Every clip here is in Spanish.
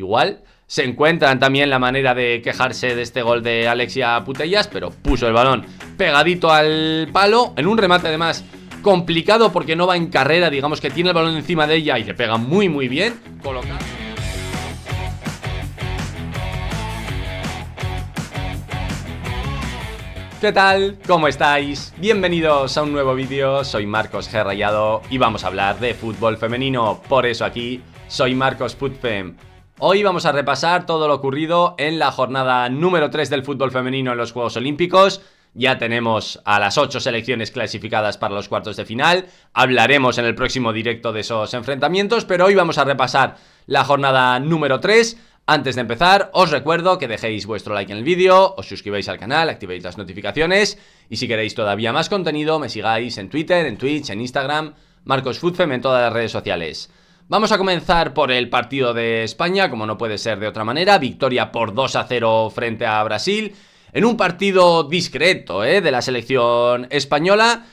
Igual se encuentran también la manera de quejarse de este gol de Alexia Putellas, pero puso el balón pegadito al palo, en un remate además complicado porque no va en carrera, digamos que tiene el balón encima de ella y le pega muy muy bien. ¿Qué tal? ¿Cómo estáis? Bienvenidos a un nuevo vídeo, soy Marcos G. Rayado y vamos a hablar de fútbol femenino, por eso aquí soy Marcos Putfem. Hoy vamos a repasar todo lo ocurrido en la jornada número 3 del fútbol femenino en los Juegos Olímpicos. Ya tenemos a las 8 selecciones clasificadas para los cuartos de final. Hablaremos en el próximo directo de esos enfrentamientos, pero hoy vamos a repasar la jornada número 3. Antes de empezar, os recuerdo que dejéis vuestro like en el vídeo, os suscribáis al canal, activéis las notificaciones y si queréis todavía más contenido me sigáis en Twitter, en Twitch, en Instagram, Marcos en todas las redes sociales. Vamos a comenzar por el partido de España, como no puede ser de otra manera, victoria por 2 a 0 frente a Brasil, en un partido discreto ¿eh? de la selección española,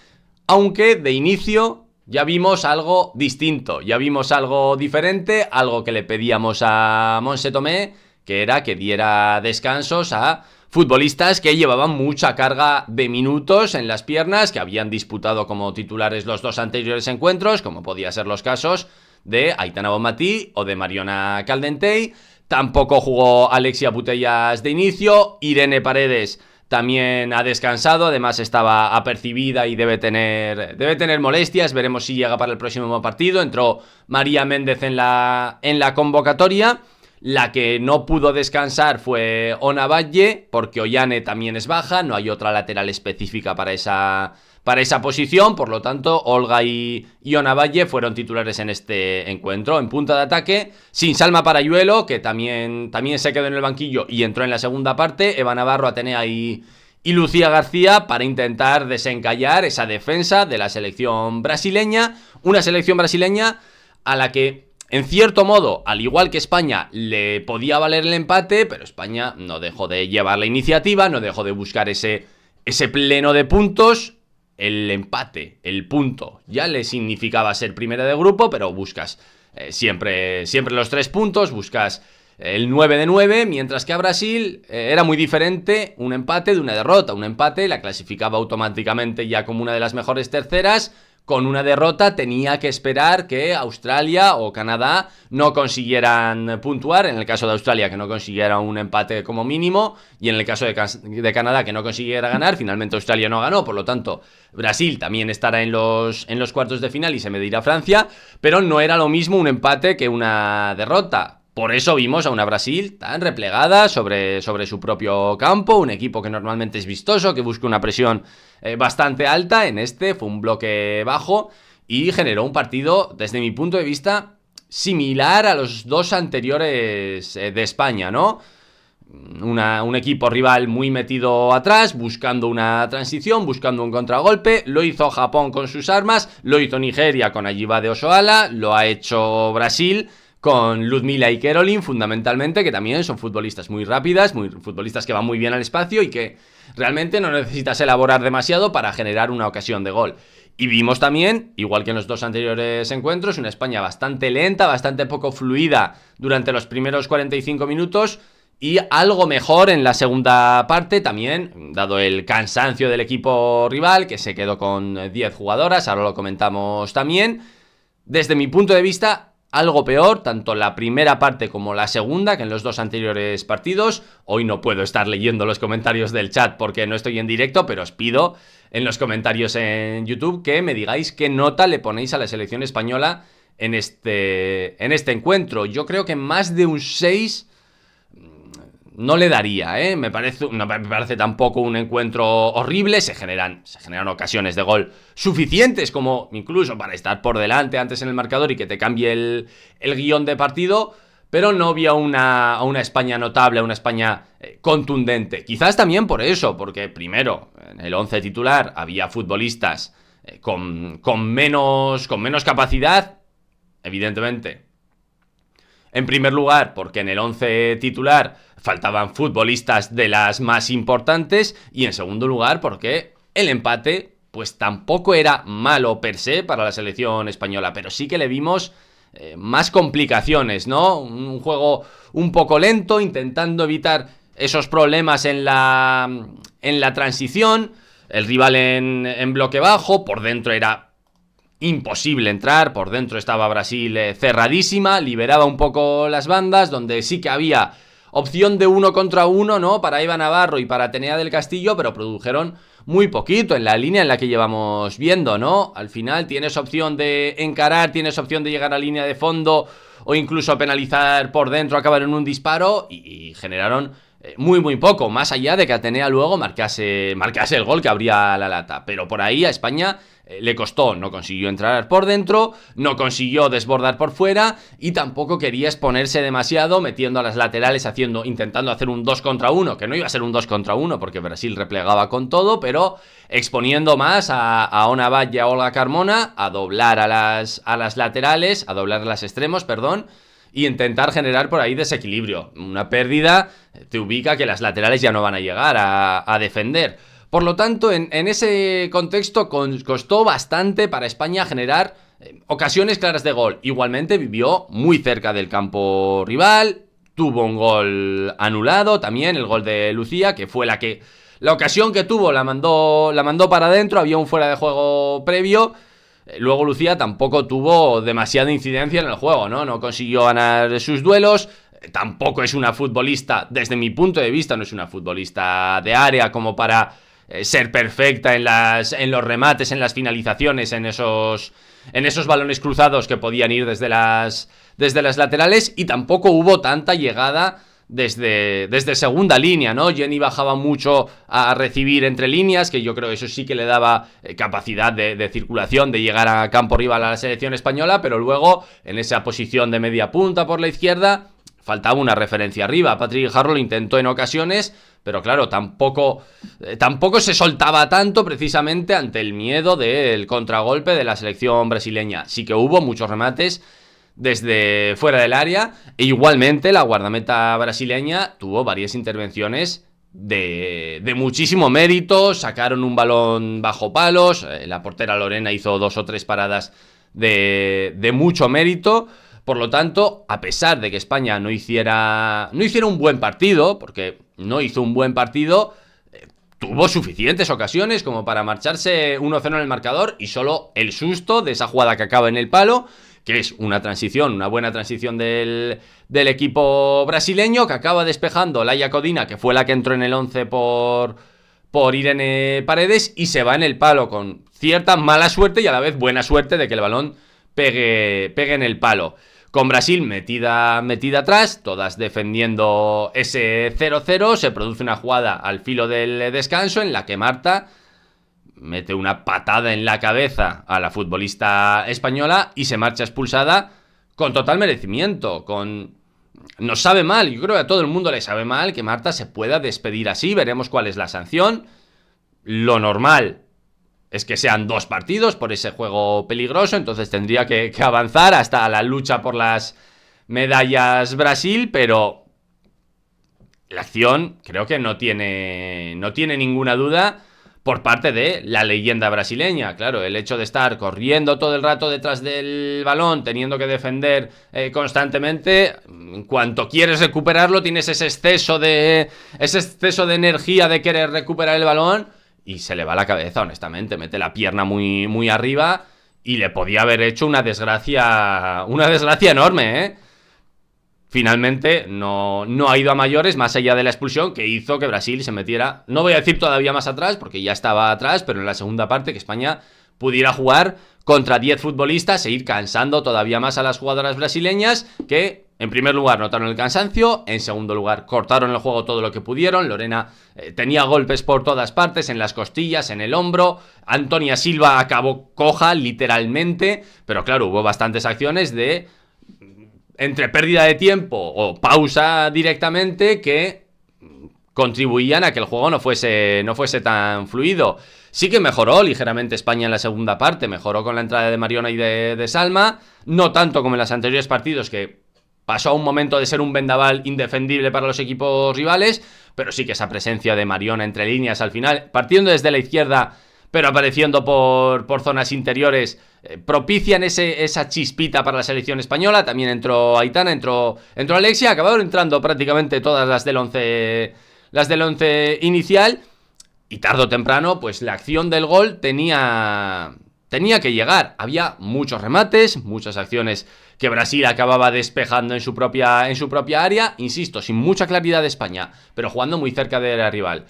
aunque de inicio ya vimos algo distinto, ya vimos algo diferente, algo que le pedíamos a Monse Tomé, que era que diera descansos a futbolistas que llevaban mucha carga de minutos en las piernas, que habían disputado como titulares los dos anteriores encuentros, como podía ser los casos de Aitana Bonmatí o de Mariona Caldentey. Tampoco jugó Alexia Butellas de inicio. Irene Paredes también ha descansado, además estaba apercibida y debe tener, debe tener molestias, veremos si llega para el próximo partido, entró María Méndez en la, en la convocatoria, la que no pudo descansar fue Ona Valle, porque Ollane también es baja, no hay otra lateral específica para esa, para esa posición, por lo tanto, Olga y Iona Valle fueron titulares en este encuentro. En punta de ataque, sin Salma Parayuelo, que también, también se quedó en el banquillo y entró en la segunda parte, Eva Navarro, Atenea y, y Lucía García para intentar desencallar esa defensa de la selección brasileña, una selección brasileña a la que en cierto modo, al igual que España, le podía valer el empate, pero España no dejó de llevar la iniciativa, no dejó de buscar ese, ese pleno de puntos el empate, el punto. Ya le significaba ser primera de grupo, pero buscas eh, siempre, siempre los tres puntos, buscas el 9 de 9, mientras que a Brasil eh, era muy diferente un empate de una derrota. Un empate la clasificaba automáticamente ya como una de las mejores terceras con una derrota tenía que esperar que Australia o Canadá no consiguieran puntuar, en el caso de Australia que no consiguiera un empate como mínimo y en el caso de, Canadá que no consiguiera ganar, finalmente Australia no ganó, por lo tanto Brasil también estará en los, en los cuartos de final y se medirá Francia, pero no era lo mismo un empate que una derrota. Por eso vimos a una Brasil tan replegada sobre, sobre su propio campo, un equipo que normalmente es vistoso, que busca una presión eh, bastante alta, en este fue un bloque bajo y generó un partido, desde mi punto de vista, similar a los dos anteriores eh, de España, ¿no? un equipo rival muy metido atrás, buscando una transición, buscando un contragolpe. Lo hizo Japón con sus armas, lo hizo Nigeria con Ajiba de Osoala, lo ha hecho Brasil con Ludmila y Kerolin, fundamentalmente, que también son futbolistas muy rápidas, muy, futbolistas que van muy bien al espacio y que realmente no necesitas elaborar demasiado para generar una ocasión de gol. Y vimos también, igual que en los dos anteriores encuentros, una España bastante lenta, bastante poco fluida durante los primeros 45 minutos y algo mejor en la segunda parte también, dado el cansancio del equipo rival, que se quedó con 10 jugadoras, ahora lo comentamos también. Desde mi punto de vista, algo peor, tanto la primera parte como la segunda, que en los dos anteriores partidos. Hoy no puedo estar leyendo los comentarios del chat porque no estoy en directo, pero os pido en los comentarios en YouTube que me digáis qué nota le ponéis a la selección española en este, en este encuentro. Yo creo que más de un 6 no le daría, ¿eh? Me parece, parece tampoco un encuentro horrible. Se generan, se generan ocasiones de gol suficientes como incluso para estar por delante antes en el marcador y que te cambie el, el guión de partido. Pero no había una, una España notable, una España eh, contundente. Quizás también por eso, porque primero, en el 11 titular había futbolistas eh, con, menos, con menos capacidad. Evidentemente, en primer lugar, porque en el 11 titular faltaban futbolistas de las más importantes y en segundo lugar porque el empate pues tampoco era malo per se para la selección española, pero sí que le vimos eh, más complicaciones, ¿no? Un juego un poco lento, intentando evitar esos problemas en la, en la transición, el rival en bloque bajo, por dentro era imposible entrar, por dentro estaba Brasil eh, cerradísima, liberaba un poco las bandas, donde sí que había opción de uno contra uno, ¿no? Para Iván Navarro y para Atenea del Castillo, pero produjeron muy poquito en la línea en la que llevamos viendo, ¿no? Al final tienes opción de encarar, tienes opción de llegar a línea de fondo o incluso penalizar por dentro, acabar en un disparo y, generaron eh, muy muy poco, más allá de que Atenea luego marcase, marcase el gol que abría la lata, pero por ahí a España eh, le costó, no consiguió entrar por dentro, no consiguió desbordar por fuera y tampoco quería exponerse demasiado metiendo a las laterales, haciendo, intentando hacer un 2 contra 1, que no iba a ser un 2 contra 1 porque Brasil replegaba con todo, pero exponiendo más a, a Ona y a Olga Carmona a doblar a las, a las laterales, a doblar a las extremos, perdón, y intentar generar por ahí desequilibrio. Una pérdida te ubica que las laterales ya no van a llegar a, a defender. Por lo tanto, en, ese contexto costó bastante para España generar eh, ocasiones claras de gol. Igualmente vivió muy cerca del campo rival, tuvo un gol anulado también, el gol de Lucía, que fue la que... La ocasión que tuvo la mandó, la mandó para adentro, había un fuera de juego previo. Eh, luego Lucía tampoco tuvo demasiada incidencia en el juego, ¿no? No consiguió ganar sus duelos. Eh, tampoco es una futbolista, desde mi punto de vista, no es una futbolista de área como para eh, ser perfecta en, las, en los remates, en las finalizaciones, en esos, en esos balones cruzados que podían ir desde las, desde las laterales y tampoco hubo tanta llegada desde, desde segunda línea, ¿no? Jenny bajaba mucho a recibir entre líneas, que yo creo que eso sí que le daba eh, capacidad de, circulación, de llegar a campo rival a la selección española, pero luego en esa posición de media punta por la izquierda faltaba una referencia arriba. Patrick Jarro lo intentó en ocasiones, pero claro, tampoco, eh, tampoco se soltaba tanto precisamente ante el miedo del contragolpe de la selección brasileña. Sí que hubo muchos remates desde fuera del área. E igualmente la guardameta brasileña tuvo varias intervenciones de, de, muchísimo mérito. Sacaron un balón bajo palos. Eh, la portera Lorena hizo dos o tres paradas de, de mucho mérito. Por lo tanto, a pesar de que España no hiciera, no hiciera un buen partido, porque no hizo un buen partido, eh, tuvo suficientes ocasiones como para marcharse 1-0 en el marcador y solo el susto de esa jugada que acaba en el palo, que es una transición, una buena transición del, equipo brasileño, que acaba despejando Laia Codina, que fue la que entró en el 11 por, por Irene Paredes, y se va en el palo con cierta mala suerte y a la vez buena suerte de que el balón pegue, pegue en el palo con Brasil metida, metida atrás, todas defendiendo ese 0-0. Se produce una jugada al filo del descanso en la que Marta mete una patada en la cabeza a la futbolista española y se marcha expulsada con total merecimiento, con... Nos sabe mal, yo creo que a todo el mundo le sabe mal que Marta se pueda despedir así, veremos cuál es la sanción. Lo normal es que sean dos partidos por ese juego peligroso, entonces tendría que, avanzar hasta la lucha por las medallas Brasil, pero la acción creo que no tiene, no tiene ninguna duda por parte de la leyenda brasileña. Claro, el hecho de estar corriendo todo el rato detrás del balón, teniendo que defender eh, constantemente, en cuanto quieres recuperarlo, tienes ese exceso de ese exceso de energía de querer recuperar el balón y se le va la cabeza, honestamente. Mete la pierna muy, muy arriba y le podía haber hecho una desgracia, una desgracia enorme, ¿eh? Finalmente no, no ha ido a mayores, más allá de la expulsión que hizo que Brasil se metiera, no voy a decir todavía más atrás, porque ya estaba atrás, pero en la segunda parte que España pudiera jugar contra 10 futbolistas e ir cansando todavía más a las jugadoras brasileñas que en primer lugar, notaron el cansancio, en segundo lugar, cortaron el juego todo lo que pudieron, Lorena eh, tenía golpes por todas partes, en las costillas, en el hombro, Antonia Silva acabó coja literalmente, pero claro, hubo bastantes acciones de entre pérdida de tiempo o pausa directamente que contribuían a que el juego no fuese, no fuese tan fluido. Sí que mejoró ligeramente España en la segunda parte, mejoró con la entrada de Mariona y de, de Salma, no tanto como en los anteriores partidos que Pasó a un momento de ser un vendaval indefendible para los equipos rivales, pero sí que esa presencia de Mariona entre líneas al final, partiendo desde la izquierda, pero apareciendo por, por zonas interiores, eh, propician esa chispita para la selección española. También entró Aitana, entró, entró Alexia, acabaron entrando prácticamente todas las del 11 las del inicial y tarde o temprano, pues la acción del gol tenía tenía que llegar. Había muchos remates, muchas acciones que Brasil acababa despejando en su propia, en su propia área, insisto, sin mucha claridad de España, pero jugando muy cerca de rival.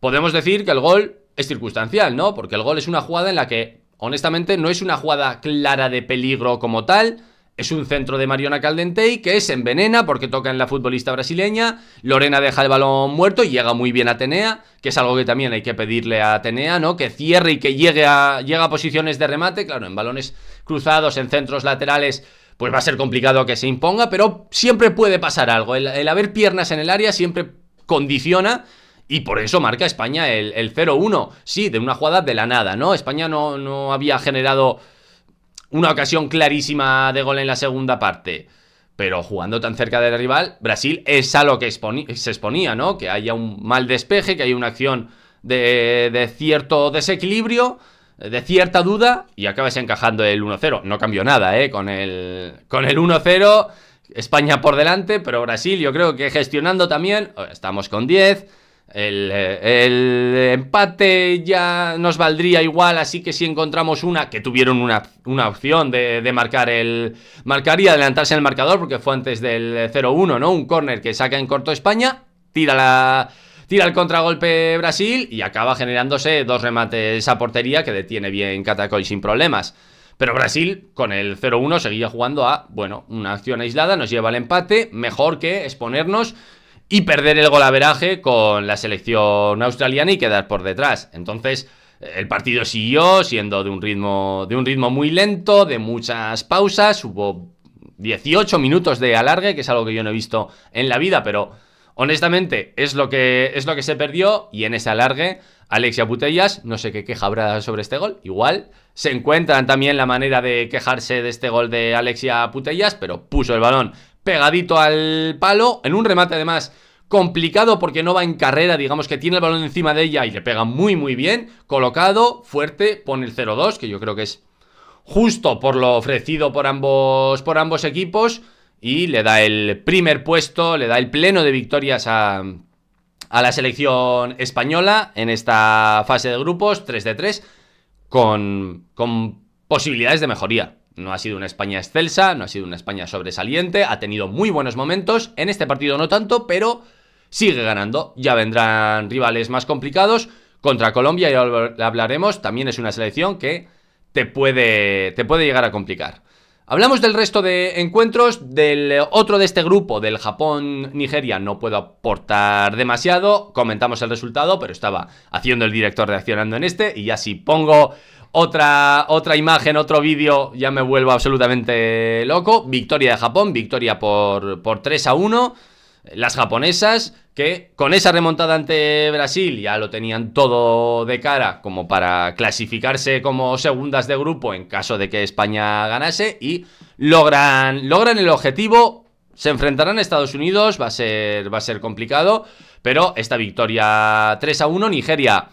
Podemos decir que el gol es circunstancial, ¿no? Porque el gol es una jugada en la que, honestamente, no es una jugada clara de peligro como tal, es un centro de Mariona Caldentey que es envenena porque toca en la futbolista brasileña. Lorena deja el balón muerto y llega muy bien a Atenea, que es algo que también hay que pedirle a Atenea, ¿no? Que cierre y que llegue a, llega a posiciones de remate, claro, en balones cruzados, en centros laterales pues va a ser complicado que se imponga, pero siempre puede pasar algo. El, haber piernas en el área siempre condiciona y por eso marca España el, 0-1. Sí, de una jugada de la nada, ¿no? España no, no había generado una ocasión clarísima de gol en la segunda parte. Pero jugando tan cerca del rival, Brasil es a lo que se exponía, ¿no? Que haya un mal despeje, que haya una acción de, de cierto desequilibrio de cierta duda y acabas encajando el 1-0. No cambió nada, ¿eh? Con el, con el 1-0, España por delante, pero Brasil yo creo que gestionando también, estamos con 10. El, empate ya nos valdría igual, así que si encontramos una, que tuvieron una, opción de, de, marcar el. Marcar y adelantarse en el marcador, porque fue antes del 0-1, ¿no? Un córner que saca en corto España, tira la Tira el contragolpe Brasil y acaba generándose dos remates a portería que detiene bien Catacoy sin problemas. Pero Brasil, con el 0-1, seguía jugando a, bueno, una acción aislada, nos lleva al empate, mejor que exponernos y perder el golaveraje con la selección australiana y quedar por detrás. Entonces, el partido siguió siendo de un ritmo, de un ritmo muy lento, de muchas pausas, hubo 18 minutos de alargue, que es algo que yo no he visto en la vida, pero Honestamente, es lo que, es lo que se perdió y en ese alargue, Alexia Putellas, no sé qué queja habrá sobre este gol, igual se encuentran también la manera de quejarse de este gol de Alexia Putellas, pero puso el balón pegadito al palo, en un remate además complicado porque no va en carrera, digamos que tiene el balón encima de ella y le pega muy muy bien, colocado, fuerte, pone el 0-2, que yo creo que es justo por lo ofrecido por ambos, por ambos equipos y le da el primer puesto, le da el pleno de victorias a, la selección española en esta fase de grupos, 3 de 3, con, posibilidades de mejoría. No ha sido una España excelsa, no ha sido una España sobresaliente, ha tenido muy buenos momentos, en este partido no tanto, pero sigue ganando. Ya vendrán rivales más complicados contra Colombia, ya hablaremos, también es una selección que te puede, te puede llegar a complicar. Hablamos del resto de encuentros, del eh, otro de este grupo, del Japón-Nigeria, no puedo aportar demasiado, comentamos el resultado, pero estaba haciendo el director reaccionando en este, y ya si pongo otra, otra imagen, otro vídeo, ya me vuelvo absolutamente loco. Victoria de Japón, victoria por, por 3 a 1 las japonesas, que con esa remontada ante Brasil ya lo tenían todo de cara como para clasificarse como segundas de grupo en caso de que España ganase y logran, logran el objetivo, se enfrentarán a Estados Unidos, va a ser, va a ser complicado, pero esta victoria 3 a 1, Nigeria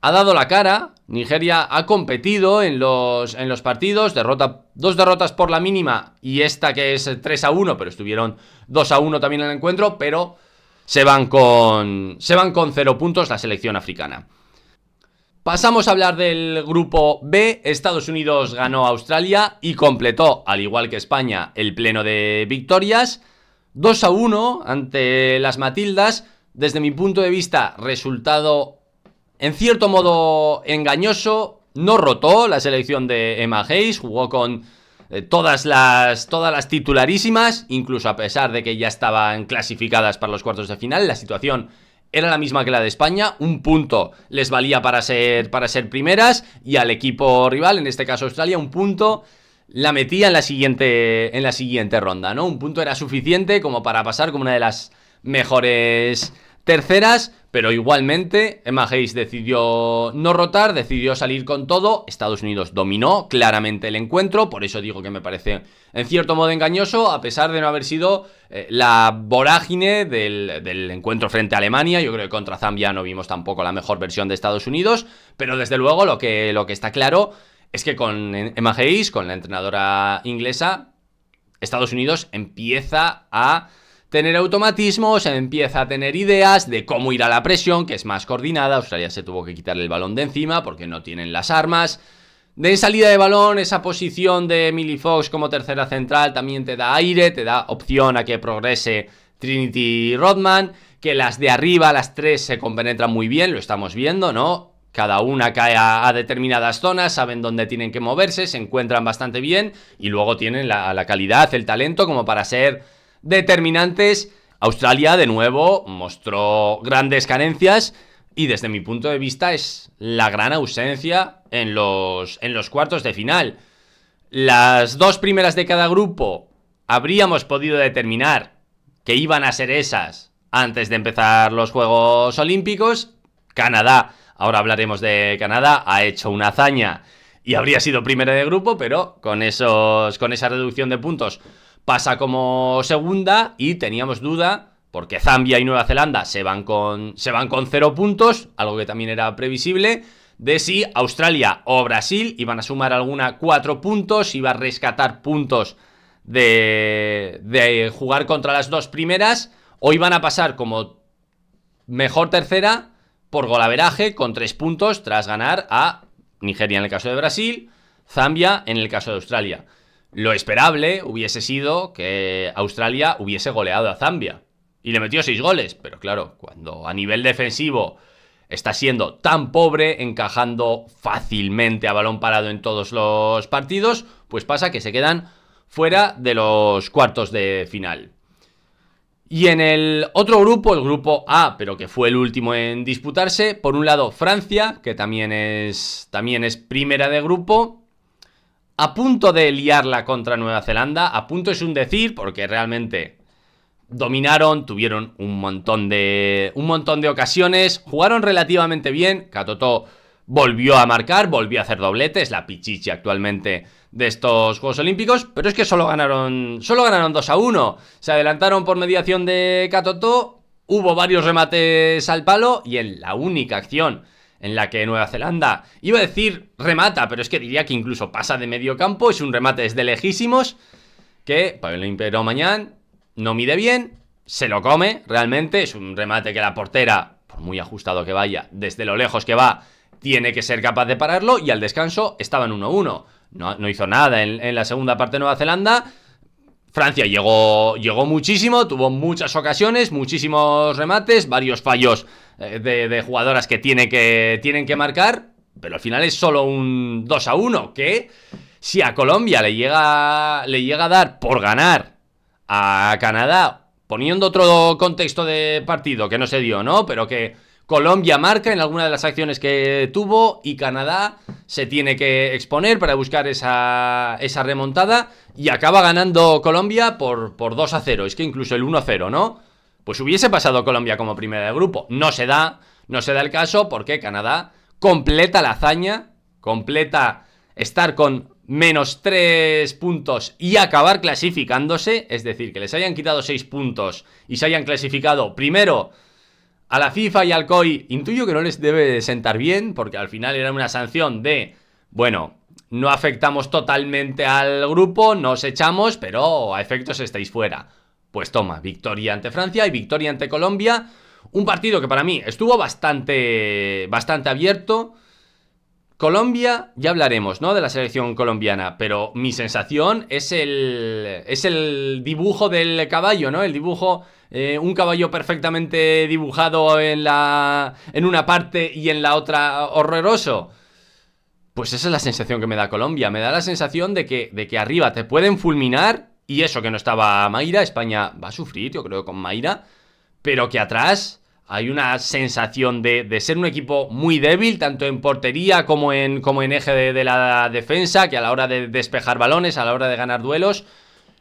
ha dado la cara, Nigeria ha competido en los, en los partidos, derrota, dos derrotas por la mínima y esta que es 3 a 1, pero estuvieron 2 a 1 también en el encuentro, pero se van con, se van con 0 puntos la selección africana. Pasamos a hablar del grupo B, Estados Unidos ganó a Australia y completó, al igual que España, el pleno de victorias, 2 a 1 ante las Matildas, desde mi punto de vista, resultado en cierto modo engañoso, no rotó la selección de Emma Hayes, jugó con eh, todas, las, todas las titularísimas, incluso a pesar de que ya estaban clasificadas para los cuartos de final, la situación era la misma que la de España, un punto les valía para ser, para ser primeras y al equipo rival, en este caso Australia, un punto la metía en la siguiente, en la siguiente ronda, ¿no? Un punto era suficiente como para pasar como una de las mejores terceras, pero igualmente Emma Hayes decidió no rotar, decidió salir con todo, Estados Unidos dominó claramente el encuentro, por eso digo que me parece en cierto modo engañoso, a pesar de no haber sido eh, la vorágine del, encuentro frente a Alemania, yo creo que contra Zambia no vimos tampoco la mejor versión de Estados Unidos, pero desde luego lo que, lo que está claro es que con Emma Hayes, con la entrenadora inglesa, Estados Unidos empieza a tener se empieza a tener ideas de cómo ir a la presión, que es más coordinada, Australia se tuvo que quitarle el balón de encima porque no tienen las armas. De salida de balón, esa posición de Emily Fox como tercera central también te da aire, te da opción a que progrese Trinity Rodman, que las de arriba, las tres, se compenetran muy bien, lo estamos viendo, ¿no? Cada una cae a, determinadas zonas, saben dónde tienen que moverse, se encuentran bastante bien y luego tienen la calidad, el talento como para ser determinantes. Australia, de nuevo, mostró grandes carencias y desde mi punto de vista es la gran ausencia en los, en los cuartos de final. Las dos primeras de cada grupo habríamos podido determinar que iban a ser esas antes de empezar los Juegos Olímpicos. Canadá, ahora hablaremos de Canadá, ha hecho una hazaña y habría sido primera de grupo, pero con, esos, con esa reducción de puntos pasa como segunda y teníamos duda porque Zambia y Nueva Zelanda se van con se van con cero puntos, algo que también era previsible, de si Australia o Brasil iban a sumar alguna cuatro puntos, iba a rescatar puntos de, de jugar contra las dos primeras o iban a pasar como mejor tercera por golaveraje con tres puntos tras ganar a Nigeria en el caso de Brasil, Zambia en el caso de Australia. Lo esperable hubiese sido que Australia hubiese goleado a Zambia. Y le metió seis goles. Pero claro, cuando a nivel defensivo está siendo tan pobre, encajando fácilmente a balón parado en todos los partidos, pues pasa que se quedan fuera de los cuartos de final. Y en el otro grupo, el grupo A, pero que fue el último en disputarse, por un lado Francia, que también es, también es primera de grupo, a punto de liarla contra Nueva Zelanda. A punto es un decir, porque realmente dominaron, tuvieron un montón de, un montón de ocasiones, jugaron relativamente bien. Katoto volvió a marcar, volvió a hacer dobletes, la pichichi actualmente de estos Juegos Olímpicos, pero es que solo ganaron, solo ganaron 2 a 1. Se adelantaron por mediación de Katoto, hubo varios remates al palo y en la única acción en la que Nueva Zelanda, iba a decir remata, pero es que diría que incluso pasa de medio campo, es un remate desde lejísimos, que Pablo Impero mañana no mide bien, se lo come realmente, es un remate que la portera, por muy ajustado que vaya, desde lo lejos que va, tiene que ser capaz de pararlo y al descanso estaban 1-1. No, hizo nada en, la segunda parte de Nueva Zelanda. Francia llegó, llegó muchísimo, tuvo muchas ocasiones, muchísimos remates, varios fallos eh, de, jugadoras que, tiene que tienen que marcar, pero al final es solo un 2 a 1, que si a Colombia le llega, le llega a dar por ganar a Canadá, poniendo otro contexto de partido que no se dio, ¿no? Pero que Colombia marca en alguna de las acciones que tuvo y Canadá se tiene que exponer para buscar esa, esa remontada y acaba ganando Colombia por, por 2 a 0. Es que incluso el 1 a 0, ¿no? pues hubiese pasado Colombia como primera de grupo. No se da, no se da el caso porque Canadá completa la hazaña, completa estar con menos 3 puntos y acabar clasificándose, es decir, que les hayan quitado 6 puntos y se hayan clasificado primero a la FIFA y al COI, intuyo que no les debe sentar bien, porque al final era una sanción de, bueno, no afectamos totalmente al grupo, nos echamos, pero a efectos estáis fuera. Pues toma, victoria ante Francia y victoria ante Colombia. Un partido que para mí estuvo bastante, bastante abierto. Colombia, ya hablaremos, ¿no? De la selección colombiana, pero mi sensación es el, es el dibujo del caballo, ¿no? El dibujo, eh, un caballo perfectamente dibujado en, la, en una parte y en la otra horroroso. Pues esa es la sensación que me da Colombia. Me da la sensación de que, de que arriba te pueden fulminar y eso que no estaba Mayra, España va a sufrir, yo creo, con Mayra, pero que atrás hay una sensación de, ser un equipo muy débil, tanto en portería como en, como en eje de, la defensa, que a la hora de despejar balones, a la hora de ganar duelos,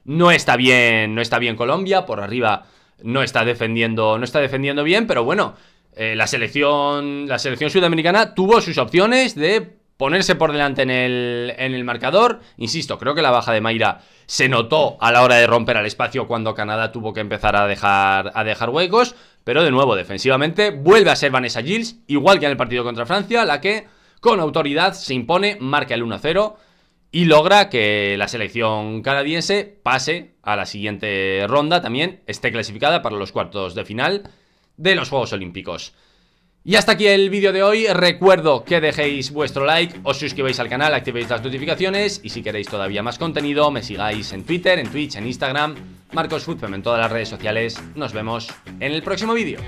no está bien, no está bien Colombia, por arriba no está defendiendo, no está defendiendo bien, pero bueno, eh, la, selección, la selección sudamericana tuvo sus opciones de ponerse por delante en el, en el marcador. Insisto, creo que la baja de Mayra se notó a la hora de romper al espacio cuando Canadá tuvo que empezar a dejar, a dejar huecos. Pero de nuevo, defensivamente, vuelve a ser Vanessa Gilles, igual que en el partido contra Francia, la que con autoridad se impone, marca el 1-0 y logra que la selección canadiense pase a la siguiente ronda también, esté clasificada para los cuartos de final de los Juegos Olímpicos. Y hasta aquí el vídeo de hoy, recuerdo que dejéis vuestro like, os suscribáis al canal, activéis las notificaciones y si queréis todavía más contenido me sigáis en Twitter, en Twitch, en Instagram, Marcos Foodfem en todas las redes sociales, nos vemos en el próximo vídeo.